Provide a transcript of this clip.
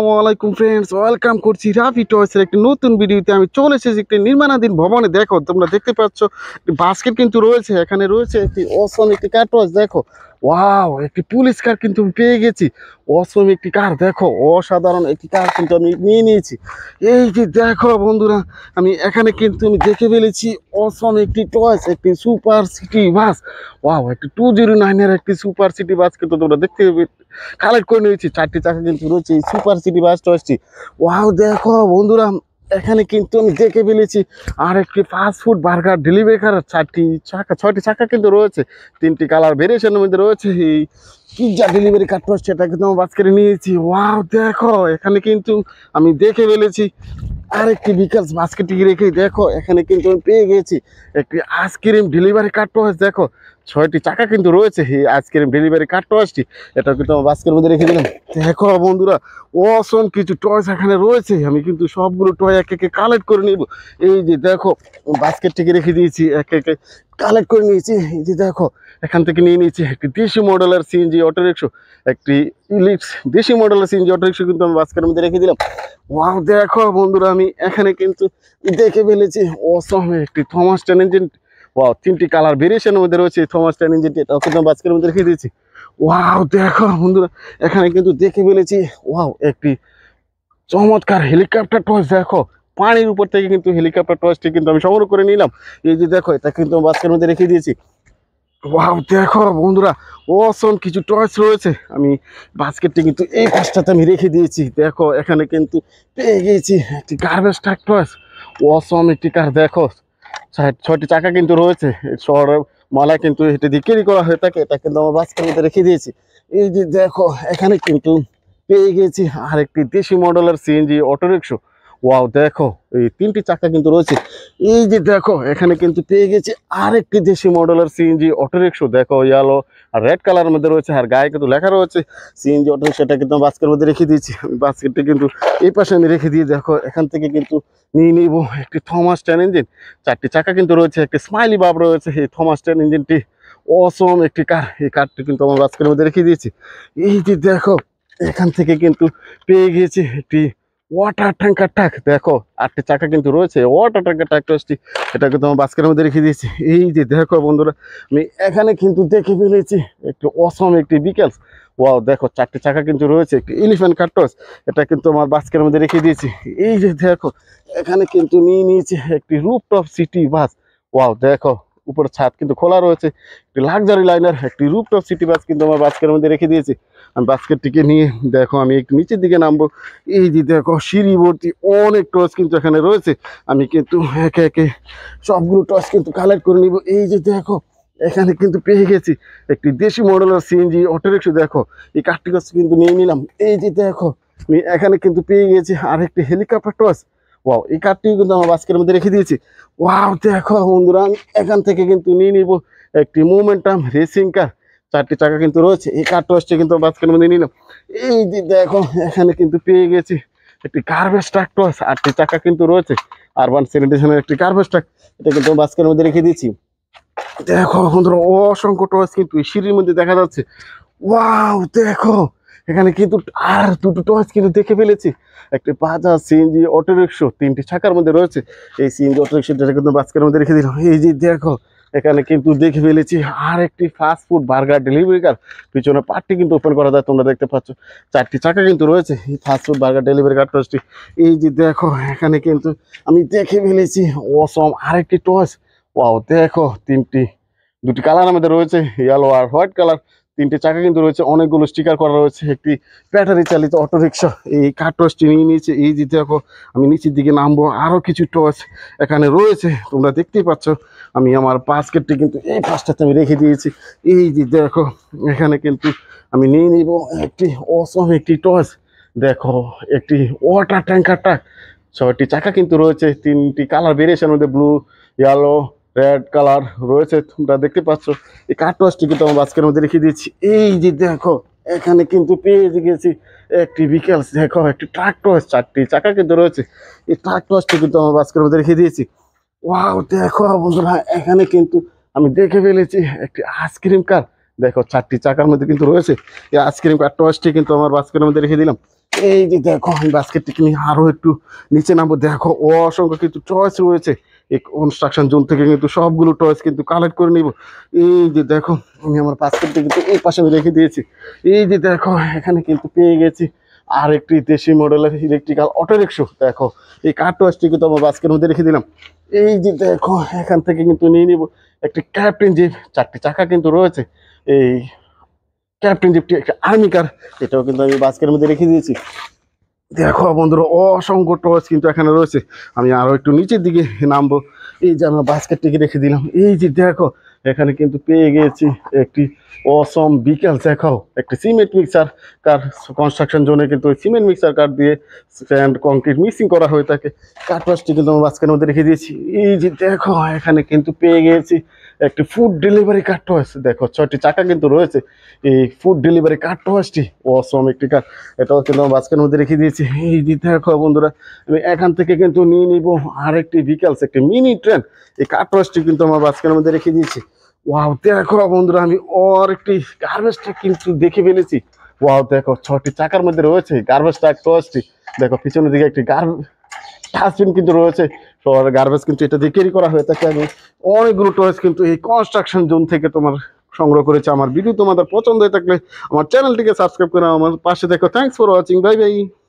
আলাইকুম friends welcome করছি রাফি টয়েসের একটি নতুন ভিডিওতে আমি চলে এসেছি একটি নির্মাণাধীন ভবনে দেখো তোমরা দেখতে পাচ্ছ বাস্কেট কিন্তু রয়েছে এখানে রয়েছে একটি অসম একটি কার্টস দেখো ওয়াও একটি পুলিশ কার কিন্তু আমি পেয়ে গেছি অসম একটি কার দেখো অসাধারণ একটি কার কিন্তু আমি নিয়ে নিয়েছি এই যে দেখো বন্ধুরা আমি এখানে কিন্তু আমি দেখে ফেলেছি অসম একটি টয়েস একটি সুপার সিটি বাস ওয়াও একটি টু জিরো নাইনের একটি সুপার সিটি বাস কিন্তু তোমরা দেখতে কালেক্ট করে নিয়েছি চারটি চাকা কিন্তু রয়েছে এই সুপার সিটি বাস টয়েসটি ওয়াও দেখো বন্ধুরা এখানে কিন্তু আমি দেখে ফেলেছি আর একটি ফাস্ট ফুড বার্গার ডেলিভারি করার চারটি চাকা ছয়টি চাকা কিন্তু রয়েছে তিনটি কালার ভেরিয়েশনের মধ্যে রয়েছে এই পিজ্জা ডেলিভারি হচ্ছে সেটা কিন্তু আমার বাস নিয়েছি ওয়াও দেখো এখানে কিন্তু আমি দেখে ফেলেছি আরেকটি বিকাশ বাস্কেটটি রেখে দেখো এখানে কিন্তু আমি পেয়ে গেছি একটি আইসক্রিম ডেলিভারি হচ্ছে দেখো ছয়টি চাকা কিন্তু রয়েছে আজকের ডেলিভারি কার্ড টয়েসটি এটা কিন্তু আমার বাস্কের মধ্যে রেখে দিলাম দেখো বন্ধুরা অসম কিছু টয়েস এখানে রয়েছে আমি কিন্তু সবগুলো টয় এক একে কালেক্ট করে নিব এই যে দেখো বাস্কেটটিকে রেখে দিয়েছি এক একে কালেক্ট করে নিয়েছি এই যে দেখো এখান থেকে নিয়ে নিয়েছি একটি দেশি মডেলের সিএনজি অটোরিক্সো একটি ইলিপস দেশি মডেলের সিএনজি অটোরিক্সো কিন্তু আমি বাস্কের মধ্যে রেখে দিলাম ওয়াও দেখো বন্ধুরা আমি এখানে কিন্তু দেখে ফেলেছি অসম একটি থমাস টেন ওয়াও তিনটি কালার ভেরিয়েশনের মধ্যে রয়েছে থমাস ট্যানিং যেটি এটাও কিন্তু বাস্কের মধ্যে রেখে দিয়েছি ওয়াও দেখো বন্ধুরা এখানে কিন্তু দেখে ফেলেছি ওয়াও একটি চমৎকার হেলিকপ্টার টস দেখো পানির উপর থেকে কিন্তু হেলিকপ্টার টসটি কিন্তু আমি সংগ্রহ করে নিলাম এই যে দেখো এটা কিন্তু বাস্কের মধ্যে রেখে দিয়েছি ওয়াও দেখো বন্ধুরা অসম কিছু টস রয়েছে আমি বাস্কেটটি কিন্তু এই কাজটাতে আমি রেখে দিয়েছি দেখো এখানে কিন্তু পেয়ে গিয়েছি একটি গার্বেজ ট্যাক টর্চ অসম একটি কার দেখো হ্যাঁ, ছয়টি চাকা কিন্তু রয়েছে শহরের মালা কিন্তু এটা দিয়ে করা হয়ে থাকে এটা কিন্তু আমার বাসকের মধ্যে রেখে দিয়েছি এই যে দেখো এখানে কিন্তু পেয়ে গেছি আরেকটি দেশি মডেলের সিএনজি অটোরিক্সো ওয়াও দেখো এই তিনটি চাকা কিন্তু রয়েছে এই যে দেখো এখানে কিন্তু পেয়ে গেছি আরেকটি দেশি মডেলের সিএনজি অটোরিক্সো দেখো ইয়ালো আর রেড কালার মধ্যে রয়েছে আর গায়ে কিন্তু লেখা রয়েছে সিএনজি অটোরিক্সাটা কিন্তু বাস্কের মধ্যে রেখে দিয়েছি আমি বাস্কেটটি কিন্তু এই পাশে আমি রেখে দিয়ে দেখো এখান থেকে কিন্তু নিয়ে নিব একটি থমাস ট্যান ইঞ্জিন চারটি চাকা কিন্তু রয়েছে একটি স্মাইলি বাব রয়েছে এই থমাস ট্যান ইঞ্জিনটি অসম একটি কার এই কারটি কিন্তু আমার বাস্কের মধ্যে রেখে দিয়েছি এই যে দেখো এখান থেকে কিন্তু পেয়ে গিয়েছি একটি ওয়াটার ট্যাঙ্কার ট্যাক দেখো আটটি চাকা কিন্তু রয়েছে ওয়াটার ট্যাঙ্কার ট্যাক্টরসটি এটাকে তোমার বাস্কের মধ্যে রেখে দিয়েছি এই যে দেখো বন্ধুরা আমি এখানে কিন্তু দেখে ফেলেছি একটি অসম একটি বিকেলস ওয়াও দেখো চারটি চাকা কিন্তু রয়েছে একটি ইলিফেন্ট কাটটস এটা কিন্তু আমার বাস্কের মধ্যে রেখে দিয়েছি এই যে দেখো এখানে কিন্তু নিয়ে নিয়েছি একটি টপ সিটি বাস ওয়াও দেখো উপরে ছাদ কিন্তু খোলা রয়েছে একটি লাক্সারি লাইনার একটি রুপটপ সিটি বাস কিন্তু আমার বাস্কের মধ্যে রেখে দিয়েছি আমি বাস্কেটটিকে নিয়ে দেখো আমি একটু নিচের দিকে নামবো এই যে দেখো সিঁড়ি ভর্তি অনেক টর্চ কিন্তু এখানে রয়েছে আমি কিন্তু একে একে সবগুলো টর্চ কিন্তু কালেক্ট করে নিব এই যে দেখো এখানে কিন্তু পেয়ে গেছি একটি দেশি মডেলের সিএনজি অটোরিক্সা দেখো এই কাঠটি কিন্তু নিয়ে নিলাম এই যে দেখো আমি এখানে কিন্তু পেয়ে গেছি আর একটি হেলিকপ্টার টর্চ ওয়াও এই কার্ডটিও কিন্তু আমার বাস্কের মধ্যে রেখে দিয়েছি ওয়াও দেখো বন্ধুরা আমি এখান থেকে কিন্তু নিয়ে নিব একটি মুভমেন্টাম রেসিং কার চারটি চাকা কিন্তু রয়েছে এই কার্ডটা হচ্ছে কিন্তু বাস্কের মধ্যে নিলাম এই যে দেখো এখানে কিন্তু পেয়ে গেছি একটি গার্বেজ টস আটটি চাকা কিন্তু রয়েছে আরবান স্যানিটেশনের একটি গার্বেজ ট্রাক এটা কিন্তু বাস্কের মধ্যে রেখে দিয়েছি দেখো বন্ধুরা অসংখ্য টস কিন্তু সিঁড়ির মধ্যে দেখা যাচ্ছে ওয়াও দেখো এখানে কিন্তু আর দুটো টর্চ কিন্তু দেখে ফেলেছি একটি বাজাজ সিএনজি অটোরিক্সো তিনটি ছাকার মধ্যে রয়েছে এই সিএনজি অটোরিক্সাটা কিন্তু বাজকের মধ্যে রেখে দিলাম এই যে দেখো এখানে কিন্তু দেখে ফেলেছি আর একটি fast food burger delivery car পিছনে পার্টটি কিন্তু ওপেন করা যায় তোমরা দেখতে পাচ্ছ চারটি চাকা কিন্তু রয়েছে এই fast food burger delivery car টর্চটি এই যে দেখো এখানে কিন্তু আমি দেখে ফেলেছি অসম আরেকটি টর্চ ওয়াও দেখো তিনটি দুটি কালার আমাদের রয়েছে ইয়েলো আর হোয়াইট কালার তিনটে চাকা কিন্তু রয়েছে অনেকগুলো স্টিকার করা রয়েছে একটি ব্যাটারি চালিত অটোরিক্সা এই কার্টস নিয়ে নিয়েছে এই যে দেখো আমি নিচের দিকে নামবো আরও কিছু টর্চ এখানে রয়েছে তোমরা দেখতেই পাচ্ছ আমি আমার বাস্কেটটি কিন্তু এই পাশটাতে আমি রেখে দিয়েছি এই যে দেখো এখানে কিন্তু আমি নিয়ে নিব একটি অসম একটি টর্চ দেখো একটি ওয়াটার ট্যাঙ্কারটা ছয়টি চাকা কিন্তু রয়েছে তিনটি কালার বেরিয়েছে মধ্যে ব্লু ইয়েলো রেড কালার রয়েছে তোমরা দেখতে পাচ্ছ এই কাটওয়াশটি কিন্তু আমরা আজকের মধ্যে রেখে দিয়েছি এই যে দেখো এখানে কিন্তু পেয়ে গেছি একটি বিকেলস দেখো একটি ট্রাক্টর চারটি চাকা কিন্তু রয়েছে এই ট্রাক্টরটি কিন্তু আমরা আজকের মধ্যে রেখে দিয়েছি ওয়াও দেখো বন্ধুরা এখানে কিন্তু আমি দেখে ফেলেছি একটি আইসক্রিম কার দেখো চারটি চাকার মধ্যে কিন্তু রয়েছে এই আইসক্রিম কার টসটি কিন্তু আমার বাস্কেটের মধ্যে রেখে দিলাম এই যে দেখো আমি বাস্কেটটি কিনে আরও একটু নিচে নামবো দেখো অসংখ্য কিন্তু টস রয়েছে এই কনস্ট্রাকশন জোন থেকে কিন্তু সবগুলো টয়েস কিন্তু কালেক্ট করে নিব এই যে দেখো আমি আমার পাসপোর্টে কিন্তু এই পাশে আমি রেখে দিয়েছি এই যে দেখো এখানে কিন্তু পেয়ে গেছি আরেকটি দেশি মডেলের ইলেকট্রিক্যাল অটো রিক্সো দেখো এই কার টয়েসটি কিন্তু আমার বাস্কের মধ্যে রেখে দিলাম এই যে দেখো এখান থেকে কিন্তু নিয়ে নিব একটি ক্যাপ্টেন জিপ চারটি চাকা কিন্তু রয়েছে এই ক্যাপ্টেন জিপটি একটা আর্মি কার এটাও কিন্তু আমি বাস্কের মধ্যে রেখে দিয়েছি দেখো বন্ধুরা অসংখ্য টর্চ কিন্তু এখানে রয়েছে আমি আরও একটু নিচের দিকে নামবো এই যে আমরা বাস্কেটটিকে রেখে দিলাম এই যে দেখো এখানে কিন্তু পেয়ে গিয়েছি একটি অসম বিকেল দেখাও একটি সিমেন্ট মিক্সার কার কনস্ট্রাকশন জোনে কিন্তু ওই সিমেন্ট মিক্সার কার দিয়ে স্যান্ড কংক্রিট মিক্সিং করা হয়ে থাকে কাঠ কাঠপাশটি কিন্তু আমরা বাস্কের মধ্যে রেখে দিয়েছি এই যে দেখো এখানে কিন্তু পেয়ে গিয়েছি একটি ফুড ডেলিভারি কার্ড আছে দেখো ছয়টি চাকা কিন্তু রয়েছে এই ফুড ডেলিভারি কার্ড ও অসম একটি কার এটাও কিন্তু আমার বাসকের মধ্যে রেখে দিয়েছি এই দেখো বন্ধুরা আমি এখান থেকে কিন্তু নিয়ে নিব আরেকটি ভিকেলস একটি মিনি ট্রেন এই কার্ড টয়েসটি কিন্তু আমার বাসকের মধ্যে রেখে দিয়েছি ওয়াও দেখো বন্ধুরা আমি ওর একটি গার্বেজটা কিন্তু দেখে ফেলেছি ওয়াও দেখো ছটি চাকার মধ্যে রয়েছে গার্বেজটা একটু আসছে দেখো পিছনের দিকে একটি গার্বেজ ডাস্টবিন কিন্তু রয়েছে শহরে গার্বেজ কিন্তু এটা দিয়ে ক্যারি করা হয়ে থাকে আমি অনেকগুলো টয়েস কিন্তু এই কনস্ট্রাকশন জোন থেকে তোমার সংগ্রহ করেছে আমার ভিডিও তোমাদের পছন্দ হয়ে থাকলে আমার চ্যানেলটিকে সাবস্ক্রাইব করে আমার পাশে দেখো thanks for watching bye by